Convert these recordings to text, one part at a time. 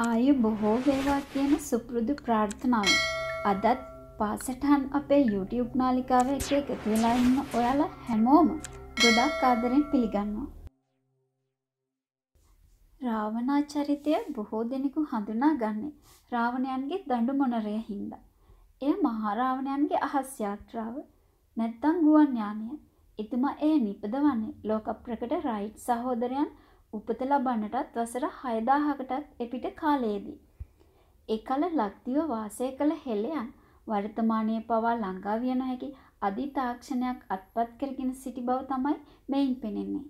ආයු බොහෝ වේවා කියන සුපුරුදු ප්‍රාර්ථනාව. අදත් පාසටහන් අපේ YouTube නාලිකාව එක එකතු වෙලා ඉන්න ඔයාලා හැමෝම ගොඩක් ආදරෙන් පිළිගන්නවා. රාවණා චරිතය බොහෝ දෙනෙකු හඳුනාගන්නේ රාවණයන්ගේ දඬු මොනරය හින්දා. එය මහරාවණයන්ගේ අහස් යාත්‍රාව නැත්තම් ගුවන් යානය. එතුමා එය නිපදවන්නේ ලෝක ප්‍රකට රයිට් සහෝදරයන් උපත ලබන්නටත් වසර 6000කටත් එපිට කාලයේදී එකල ලක්දිව වාසය කළ හෙළයන් වර්තමානයේ පවා ළඟා විය නොහැකි අධි තාක්ෂණයක් අත්පත් කරගෙන සිටි බව තමයි මෙයින් පෙනෙන්නේ.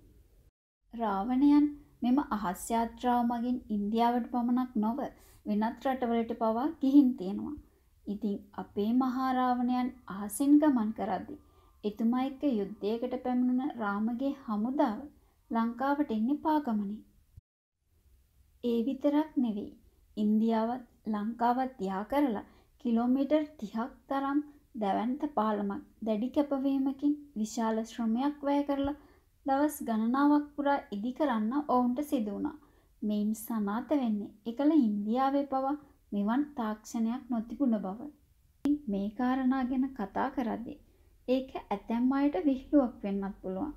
රාවණයන් මෙම අහස් යාත්‍රාව මගින් ඉන්දියාවට පමණක් නොව වෙනත් රටවලට පවා ගිහින් තියෙනවා. ඉතින් අපේ මහා රාවණයන් අහසින් ගමන් කරද්දී එතුමා එක්ක යුද්ධයකට පැමිණුණ රාමගේ හමුදාව ලංකාවට එන්නේ පාගමනේ. ඒ විතරක් නෙවෙයි. ඉන්දියාවත් ලංකාවත් යා කරලා කිලෝමීටර් 30ක් තරම් දැවැන්ත පාලමක් දැඩි කැපවීමකින් විශාල ශ්‍රමයක් වැය කරලා දවස් ගණනාවක් පුරා ඉදි කරන්න ඔවුන්ට සිදු වුණා. මෙයින් සනාත වෙන්නේ එකල ඉන්දියාවේ පවා මෙවන් තාක්ෂණයක් නොතිබුණ බව. මේ කාරණා ගැන කතා කරද්දී ඒක ඇතැම් අයට විහිළුවක් වෙන්නත් පුළුවන්.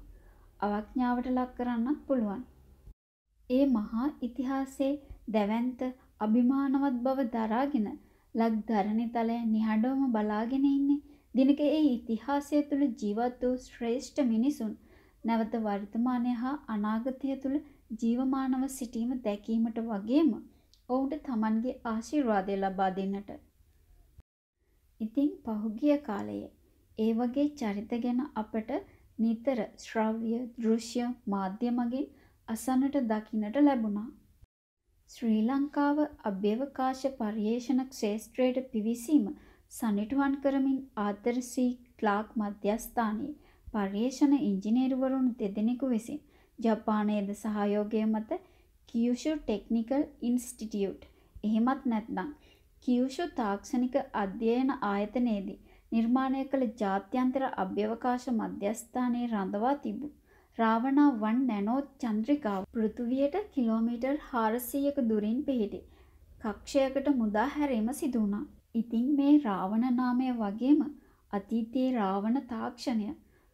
අවඥාවට ලක් කරන්නත් පුළුවන්. ඒ මහා ඉතිහාසයේ දැවැන්ත අභිමානවත් බව දරාගෙන ලක්ධරණි තලය නිහඬවම බලාගෙන ඉන්නේ දිනක ඒ ඉතිහාසය තුළ ජීවත් වූ ශ්‍රේෂ්ඨ මිනිසුන් නැවත වර්තමානය හා අනාගතය තුළ ජීවමානව සිටීම දැකීමට වගේම ඔවුට තමන්ගේ ආශිර්වාදය ලබා දෙන්නට. ඉතින් පහුගිය කාලයේ ඒ වගේ චරිත ගැන අපට නිතර ශ්‍රව්‍ය දෘශ්‍ය මාධ්‍ය මගින් අසන්නට දකින්නට ලැබුණා. ශ්‍රී ලංකාව අභ්‍යවකාශ පර්යේෂණ ක්ෂේත්‍රයට පිවිසීම සනිටුවන් කරමින් ආතර් සී ක්ලාක් මධ්‍යස්ථානයේ පර්යේෂණ ඉංජිනේරුවරුන් දෙදෙනෙකු විසින් ජපානයේද සහයෝගය මත කියුෂු ටෙක්නිකල් ඉන්ස්ටිටියුට් එහෙමත් නැත්නම් කියුෂු තාක්ෂණික අධ්‍යයන ආයතනයේදී නිර්මාණය කළ ජාත්‍යන්තර අභ්‍යවකාශ මධ්‍යස්ථානයේ රඳවා තිබූ රාවණා 1 නැනෝ චන්ද්‍රිකාව පෘථුවියට කිලෝමීටර් 400ක දුරින් පිහිටි කක්ෂයකට මුදා හැරීම සිදු වුණා. ඉතින් මේ රාවණ නාමය වගේම අතීතයේ රාවණ තාක්ෂණය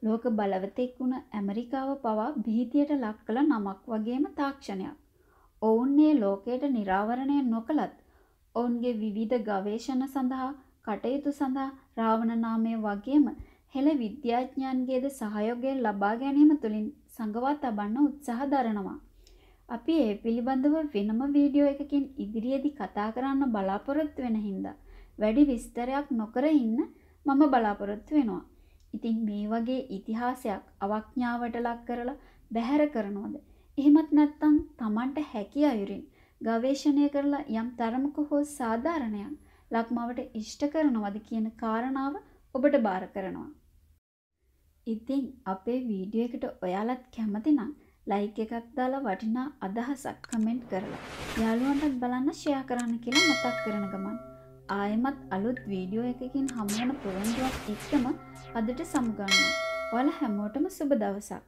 ලෝක බලවතෙක් වුණ ඇමරිකාව පවා බිහිතියට ලක් කළ නමක් වගේම තාක්ෂණයක්. ඔවුන් මේ ලෝකයට නිරාවරණය නොකළත් ඔවුන්ගේ විවිධ ගවේෂණ සඳහා කටයුතු සඳහා රාවණ නාමය වගේම හෙළ විද්‍යාඥයන්ගේද සහයෝගය ලබා ගැනීම තුළින් සංගවා තබන්න උත්සාහ දරනවා. අපි ඒ පිළිබඳව වෙනම වීඩියෝ එකකින් ඉදිරියේදී කතා කරන්න බලාපොරොත්තු වෙන හින්දා වැඩි විස්තරයක් නොකර ඉන්න මම බලාපොරොත්තු වෙනවා. ඉතින් මේ වගේ ඉතිහාසයක් අවඥාවට ලක් කරලා බැහැර කරනවද? එහෙමත් නැත්නම් Tamanට හැකි අයුරින් ගවේෂණය කරලා යම් තරමක හෝ සාධාරණයක් ලක්මාවට ඉෂ්ට කරනවද කියන කාරණාව ඔබට බාර කරනවා. ඉතින් අපේ වීඩියෝ එකට ඔයාලත් කැමති නම් ලයික් එකක් දාලා වටිනා අදහසක් කමෙන්ට් කරලා යාළුවන්ටත් බලන්න ෂෙයා කරන්න කියලා මතක් කරන ගමන් ආයෙමත් අලුත් වීඩියෝ එකකින් හමුවන පොරොන්දුවක් එක්කම අදට සමුගන්නවා. ඔයාලා හැමෝටම සුබ දවසක්.